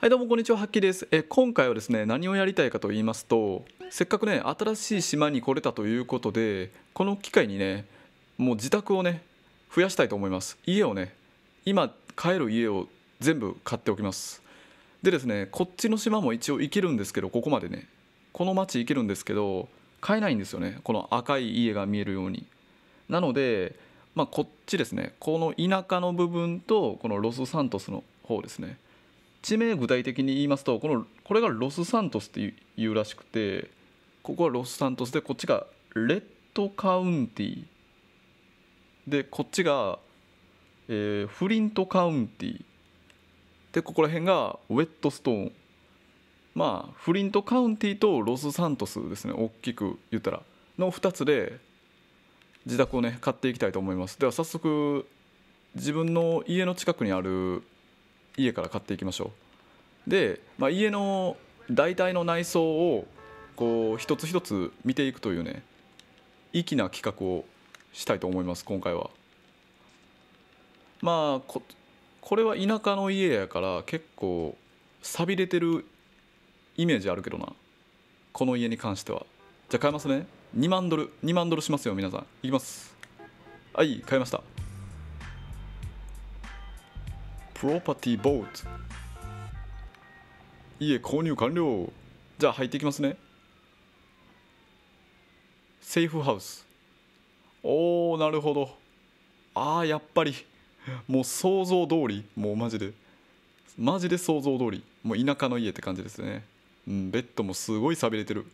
はいどうもこんにちははっきりですえ今回はですね何をやりたいかと言いますとせっかくね新しい島に来れたということでこの機会にねもう自宅をね増やしたいと思います家をね今買える家を全部買っておきますでですねこっちの島も一応行けるんですけどここまでねこの町行けるんですけど買えないんですよねこの赤い家が見えるようになのでまあこっちですねこの田舎の部分とこのロスサントスの方ですね地名具体的に言いますとこのこれがロスサントスっていうらしくてここはロスサントスでこっちがレッドカウンティでこっちが、えー、フリントカウンティでここら辺がウェットストーンまあフリントカウンティとロスサントスですね大きく言ったらの2つで自宅をね買っていきたいと思いますでは早速自分の家の近くにある家から買っていきましょうで、まあ、家の大体の内装をこう一つ一つ見ていくというね粋な企画をしたいと思います今回はまあこれは田舎の家やから結構寂れてるイメージあるけどなこの家に関してはじゃあ買いますね2万ドル2万ドルしますよ皆さんいきますはい買いましたプロパティボート家購入完了じゃあ入っていきますねセーフハウスおーなるほどああやっぱりもう想像通りもうマジでマジで想像通りもう田舎の家って感じですねうんベッドもすごい寂れてる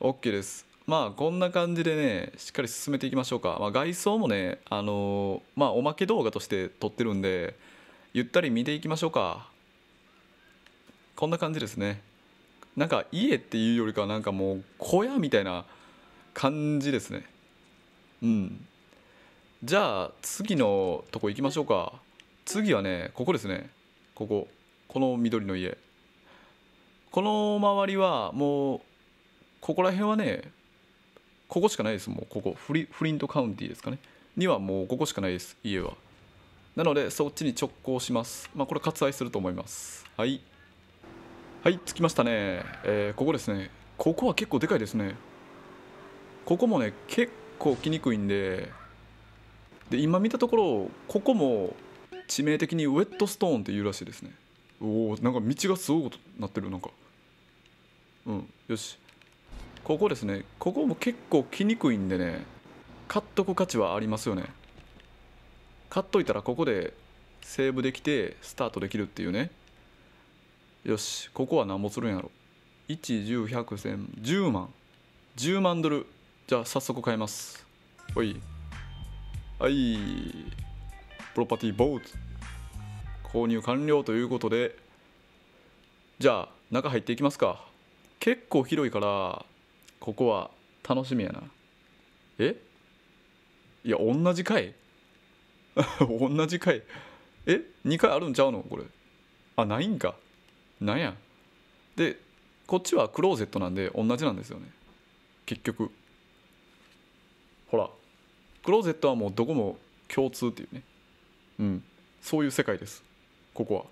OK ですまあこんな感じでねしっかり進めていきましょうか、まあ、外装もねあのー、まあおまけ動画として撮ってるんでゆったり見ていきましょうかこんな感じですねなんか家っていうよりかはなんかもう小屋みたいな感じですねうんじゃあ次のとこ行きましょうか次はねここですねこここの緑の家この周りはもうここら辺はねここしかないですもうここフリフリントカウンティですかねにはもうここしかないです家はなのでそっちに直行しますまあこれ割愛すると思いますはいはい着きましたねえー、ここですねここは結構でかいですねここもね結構来にくいんでで今見たところここも致命的にウェットストーンっていうらしいですねおおんか道がすごいことになってるなんかうんよしここですねここも結構来にくいんでね買っとく価値はありますよね買っといたらここでセーブできてスタートできるっていうねよしここは何もするんやろ11010010010万10万ドルじゃあ早速買いますほいはいプロパティボート購入完了ということでじゃあ中入っていきますか結構広いからここは楽しみやなえいや同じかい 同じかいえ2回あるんちゃうのこれあないんかなんやでこっちはクローゼットなんで同じなんですよね結局ほらクローゼットはもうどこも共通っていうねうんそういう世界ですここは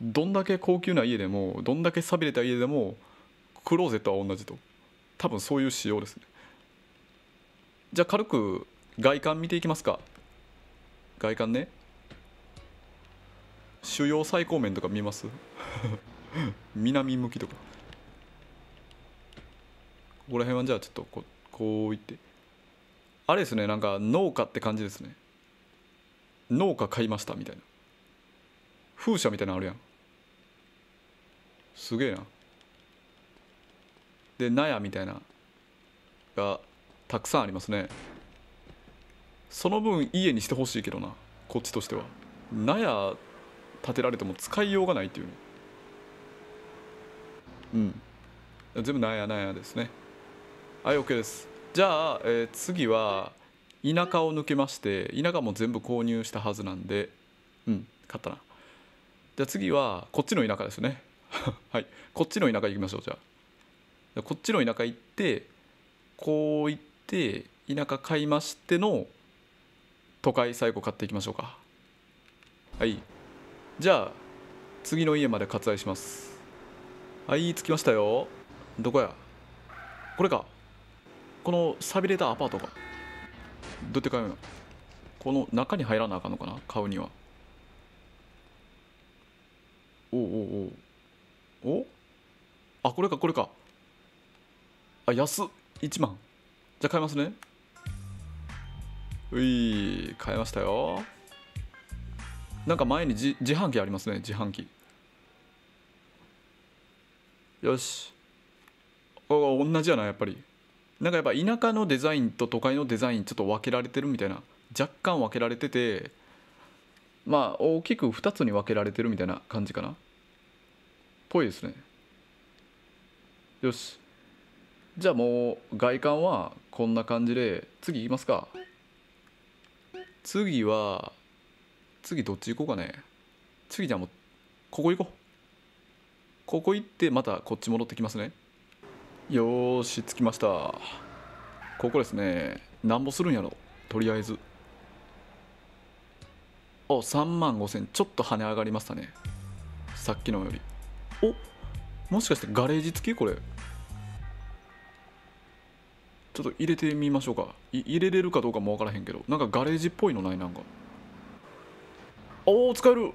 どんだけ高級な家でもどんだけ寂れた家でもクローゼットは同じと多分そういう仕様ですねじゃあ軽く外観見ていきますか外観ね主要最高面とか見ます 南向きとかここら辺はじゃあちょっとここういってあれですねなんか農家って感じですね農家買いましたみたいな風車みたいなのあるやんすげえなで納屋みたいながたくさんありますねその分家にしてほしいけどなこっちとしては納屋建てられても使いようがないっていううん全部納屋納屋ですねはい OK ですじゃあ、えー、次は田舎を抜けまして田舎も全部購入したはずなんでうん買ったなじゃあ次はこっちの田舎ですね はいこっちの田舎行きましょうじゃあこっちの田舎行ってこう行って田舎買いましての都会最後買っていきましょうかはいじゃあ次の家まで割愛しますはい着きましたよどこやこれかこの寂れたアパートかどうやって買うのこの中に入らなあかんのかな買うにはおおおおおあこれかこれかあ安っ1万じゃあ買いますねうい買いましたよなんか前に自販機ありますね自販機よしお同じやなやっぱりなんかやっぱ田舎のデザインと都会のデザインちょっと分けられてるみたいな若干分けられててまあ大きく2つに分けられてるみたいな感じかなぽいですねよしじゃあもう外観はこんな感じで次いきますか次は次どっち行こうかね次じゃあもうここ行こうここ行ってまたこっち戻ってきますねよし着きましたここですねなんぼするんやろとりあえずお3万5000ちょっと跳ね上がりましたねさっきのよりおもしかしてガレージ付きこれちょっと入れてみましょうか入れれるかどうかもわからへんけどなんかガレージっぽいのないなんかおお使える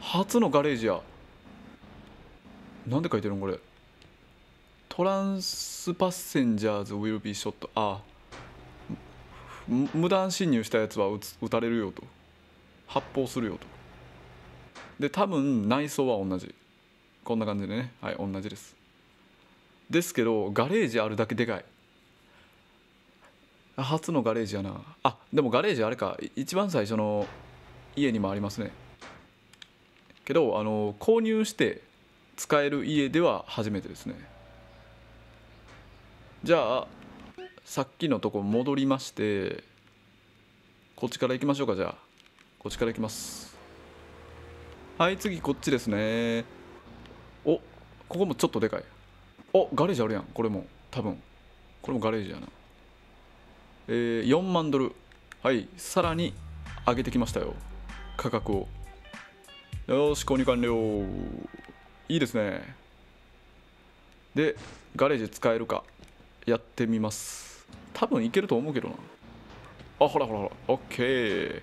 初のガレージやなんで書いてるんこれトランスパッセンジャーズウィルビーショット。ああ無断侵入したやつは撃たれるよと発砲するよとで多分内装は同じこんな感じでねはい同じですですけどガレージあるだけでかい初のガレージやなあでもガレージあれか一番最初の家にもありますねけどあの購入して使える家では初めてですねじゃあさっきのとこ戻りましてこっちから行きましょうかじゃあこっちから行きますはい次こっちですねおここもちょっとでかいおガレージあるやんこれも多分これもガレージやなえー、4万ドル、はい、さらに上げてきましたよ、価格を。よし、購入完了。いいですね。で、ガレージ使えるか、やってみます。多分いけると思うけどな。あ、ほらほらほら、オッケー。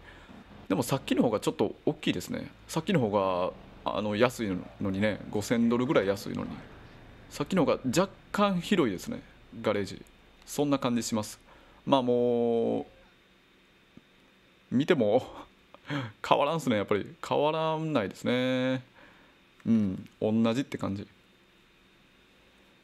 でもさっきの方がちょっと大きいですね。さっきの方があの安いのにね、5000ドルぐらい安いのに。さっきの方が若干広いですね、ガレージ。そんな感じします。まあもう見ても 変わらんすねやっぱり変わらないですねうん同じって感じ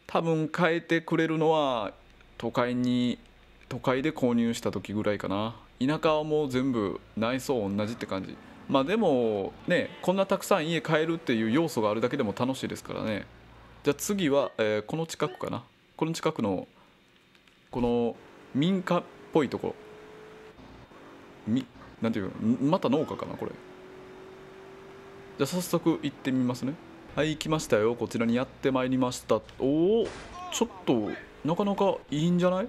多分変えてくれるのは都会に都会で購入した時ぐらいかな田舎はもう全部内装同じって感じまあでもねこんなたくさん家買えるっていう要素があるだけでも楽しいですからねじゃあ次は、えー、この近くかなこの近くのこの民家っぽいとこみなんていうまた農家かなこれじゃあ早速行ってみますねはい来ましたよこちらにやってまいりましたおおちょっとなかなかいいんじゃない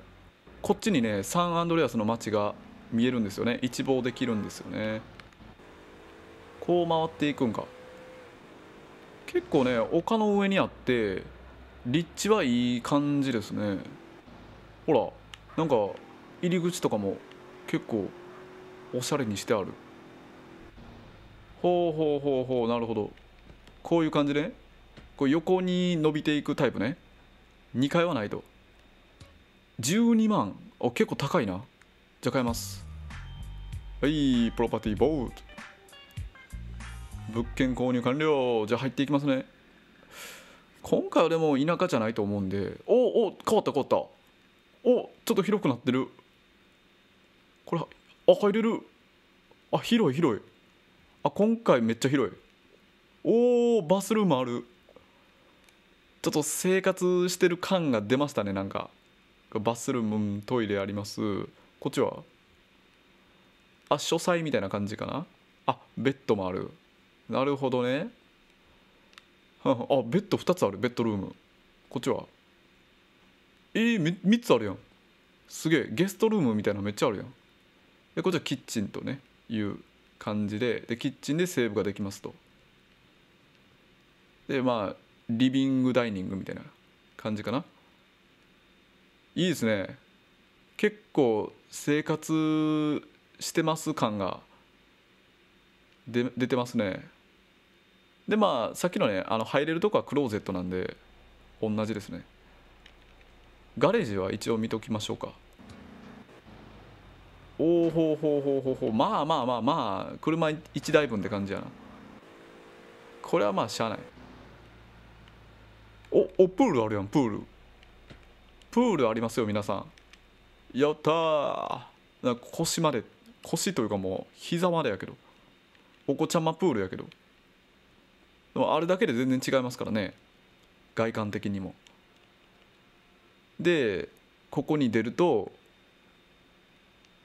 こっちにねサンアンドレアスの街が見えるんですよね一望できるんですよねこう回っていくんか結構ね丘の上にあって立地はいい感じですねほらなんか入り口とかも結構おしゃれにしてあるほうほうほうほうなるほどこういう感じねこう横に伸びていくタイプね2階はないと12万あ結構高いなじゃあ買いますはいプロパティボード物件購入完了じゃあ入っていきますね今回はでも田舎じゃないと思うんでおお変わった変わったおちょっと広くなってるこれあ入れるあ広い広いあ今回めっちゃ広いおーバスルームあるちょっと生活してる感が出ましたねなんかバスルームトイレありますこっちはあ書斎みたいな感じかなあベッドもあるなるほどね あベッド2つあるベッドルームこっちはえー、3つあるやんすげえゲストルームみたいなのめっちゃあるやんでこっちはキッチンとねいう感じででキッチンでセーブができますとでまあリビングダイニングみたいな感じかないいですね結構生活してます感がで出てますねでまあさっきのねあの入れるとこはクローゼットなんで同じですねガレージは一応見ときましょうかおおほうほうほうほうほうまあまあまあまあ車1台分って感じやなこれはまあしゃあないおおプールあるやんプールプールありますよ皆さんやったー腰まで腰というかもう膝までやけどお子ちゃまプールやけどでもあれだけで全然違いますからね外観的にもでここに出ると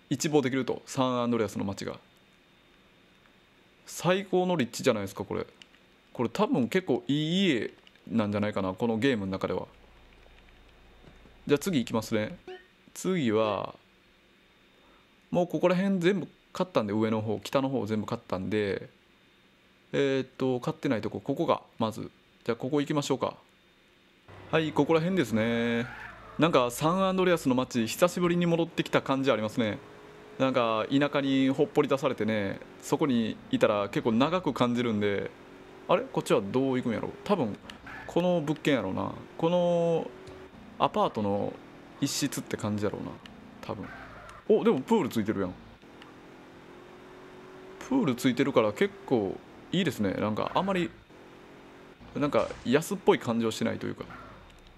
一望できるとサンアンドレアスの街が最高の立地じゃないですかこれこれ多分結構いい家なんじゃないかなこのゲームの中ではじゃあ次いきますね次はもうここら辺全部買ったんで上の方北の方全部買ったんでえー、っと買ってないとこここがまずじゃあここ行きましょうかはいここら辺ですねなんかサンアンドレアスの街久しぶりに戻ってきた感じありますねなんか田舎にほっぽり出されてねそこにいたら結構長く感じるんであれこっちはどう行くんやろ多分この物件やろうなこのアパートの一室って感じやろうな多分おでもプールついてるやんプールついてるから結構いいですねなんかあんまりなんか安っぽい感じはしないというか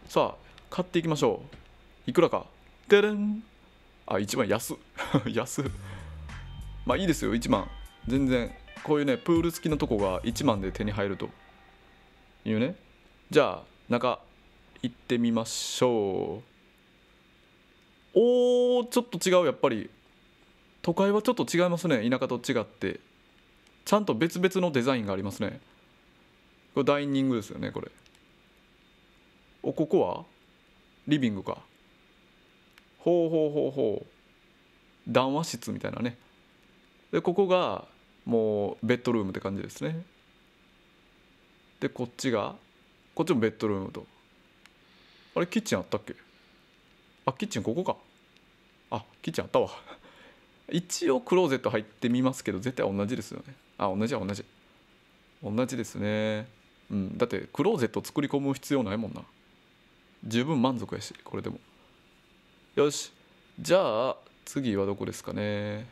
さあ買っていきましょういくらかでれんあ1万安 安まあいいですよ1万全然こういうねプール付きのとこが1万で手に入るというねじゃあ中行ってみましょうおーちょっと違うやっぱり都会はちょっと違いますね田舎と違ってちゃんと別々のデザインがありますねこれダイニングですよねこれおここはリビングかほうほうほうほう談話室みたいなねでここがもうベッドルームって感じですねでこっちがこっちもベッドルームとあれキッチンあったっけあキッチンここかあキッチンあったわ 一応クローゼット入ってみますけど絶対同じですよねあ同じは同じ同じですねうんだってクローゼット作り込む必要ないもんな十分満足やしこれでもよしじゃあ次はどこですかね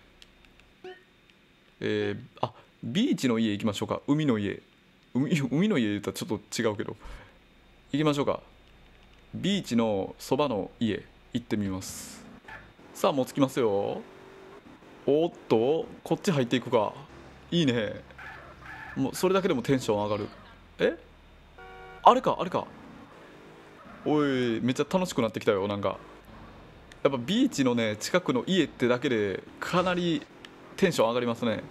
えー、あビーチの家行きましょうか海の家海 海の家言ったらちょっと違うけど行きましょうかビーチのそばの家行ってみますさあもう着きますよおっとこっち入っていくかいいねもうそれだけでもテンション上がるえあれかあれかおいめっちゃ楽しくなってきたよなんかやっぱビーチのね近くの家ってだけでかなりテンション上がりますね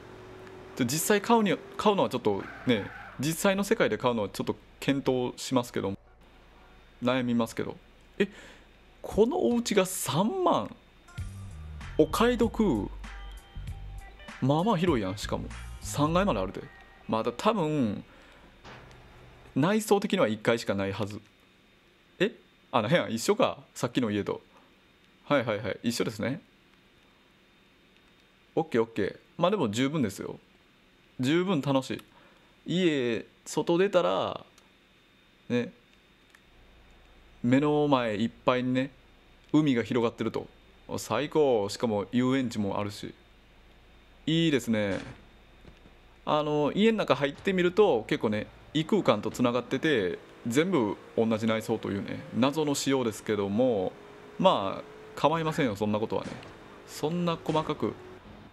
実際買うに買うのはちょっとね実際の世界で買うのはちょっと検討しますけど悩みますけどえこのお家が3万お買い得まあまあ広いやんしかも3階まであるでまだ多分内装的には1階しかないはずあの部屋一緒かさっきの家とはいはいはい一緒ですね OKOK まあでも十分ですよ十分楽しい家外出たらね目の前いっぱいにね海が広がってると最高しかも遊園地もあるしいいですねあの家の中入ってみると結構ね異空間とつながってて全部同じ内装というね謎の仕様ですけどもまあ構いませんよそんなことはねそんな細かく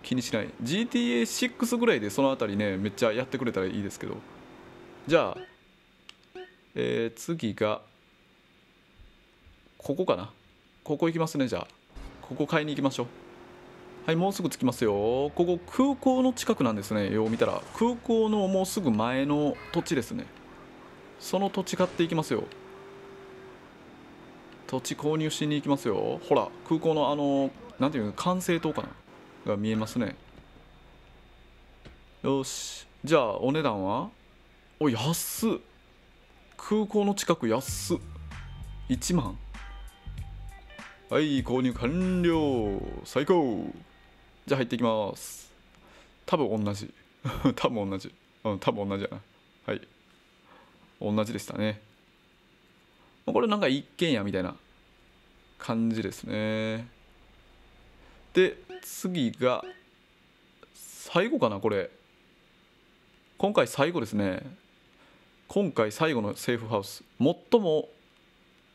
気にしない GTA6 ぐらいでその辺りねめっちゃやってくれたらいいですけどじゃあ、えー、次がここかなここ行きますねじゃあここ買いに行きましょうはいもうすぐ着きますよここ空港の近くなんですねよう見たら空港のもうすぐ前の土地ですねその土地買っていきますよ土地購入しに行きますよほら空港のあのなんていうの管制塔かなが見えますねよしじゃあお値段はお安っ空港の近く安っ1万はい購入完了最高じゃあ入っていきます多分同じ 多分同じうん多分同じやなはい同じでしたねこれなんか一軒家みたいな感じですねで次が最後かなこれ今回最後ですね今回最後のセーフハウス最も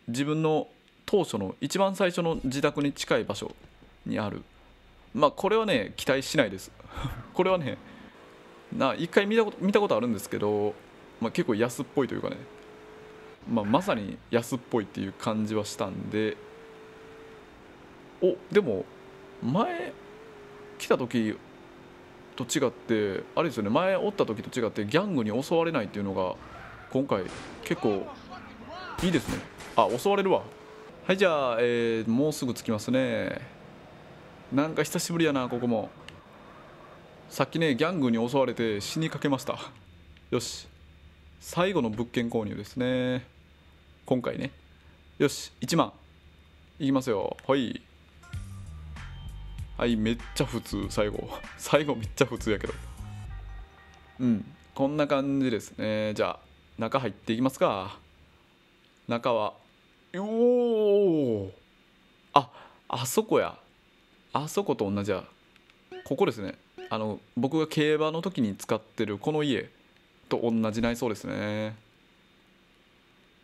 自分の当初の一番最初の自宅に近い場所にあるまあこれはね期待しないです これはねな一回見たこと見たことあるんですけどまあ、結構安っぽいというかね、まあ、まさに安っぽいっていう感じはしたんでおでも前来た時と違ってあれですよね前おった時と違ってギャングに襲われないっていうのが今回結構いいですねあ襲われるわはいじゃあ、えー、もうすぐ着きますねなんか久しぶりやなここもさっきねギャングに襲われて死にかけましたよし最後の物件購入ですね今回ねよし1万いきますよはいはいめっちゃ普通最後 最後めっちゃ普通やけどうんこんな感じですねじゃあ中入っていきますか中はおおああそこやあそこと同じやここですねあの僕が競馬の時に使ってるこの家と同じ内装ですね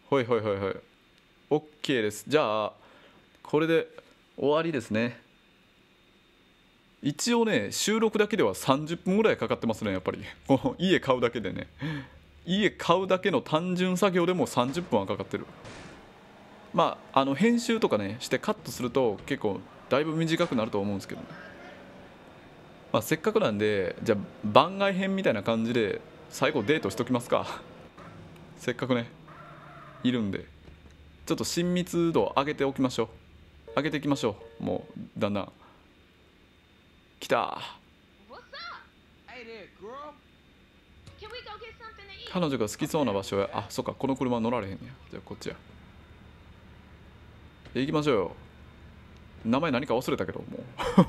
ほいほいほいほい OK ですじゃあこれで終わりですね一応ね収録だけでは30分ぐらいかかってますねやっぱり 家買うだけでね家買うだけの単純作業でも30分はかかってるまああの編集とかねしてカットすると結構だいぶ短くなると思うんですけど、まあ、せっかくなんでじゃあ番外編みたいな感じで最後デートしときますか せっかくねいるんでちょっと親密度上げておきましょう上げていきましょうもうだんだん来た彼女が好きそうな場所へあそっかこの車乗られへんやじゃあこっちや行きましょうよ名前何か忘れたけどもう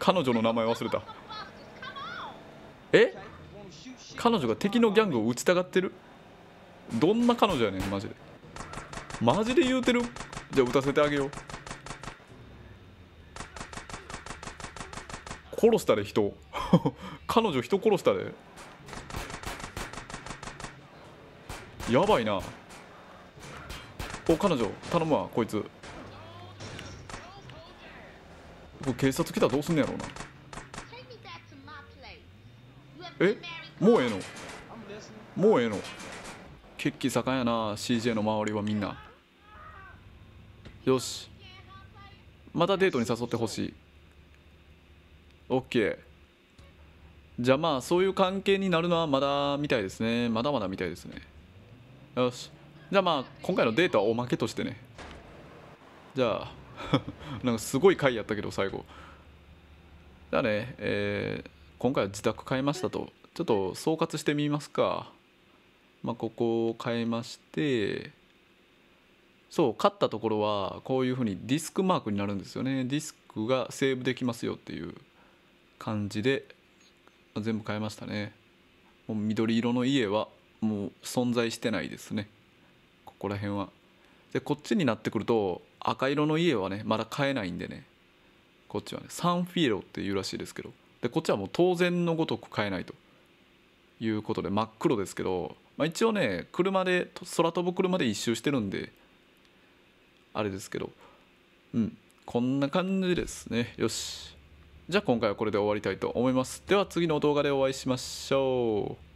彼女の名前忘れたえ彼女が敵のギャングを撃ちたがってるどんな彼女やねんマジでマジで言うてるじゃあ撃たせてあげよう殺したで人 彼女人殺したでやばいなお彼女頼むわこいつ警察来たらどうすんねやろうなえもうええのもうええの血気盛んやな CJ の周りはみんなよしまたデートに誘ってほしい OK じゃあまあそういう関係になるのはまだみたいですねまだまだみたいですねよしじゃあまあ今回のデートはおまけとしてねじゃあ なんかすごい回やったけど最後じゃあねえー、今回は自宅買いましたとちょっと総括してみますか、まあ、ここを変えましてそう勝ったところはこういうふうにディスクマークになるんですよねディスクがセーブできますよっていう感じで全部変えましたねもう緑色の家はもう存在してないですねここら辺はでこっちになってくると赤色の家はねまだ買えないんでねこっちはねサンフィーロっていうらしいですけどでこっちはもう当然のごとく買えないということで真っ黒ですけど、まあ、一応ね車で空飛ぶ車で一周してるんであれですけどうんこんな感じですねよしじゃあ今回はこれで終わりたいと思いますでは次の動画でお会いしましょう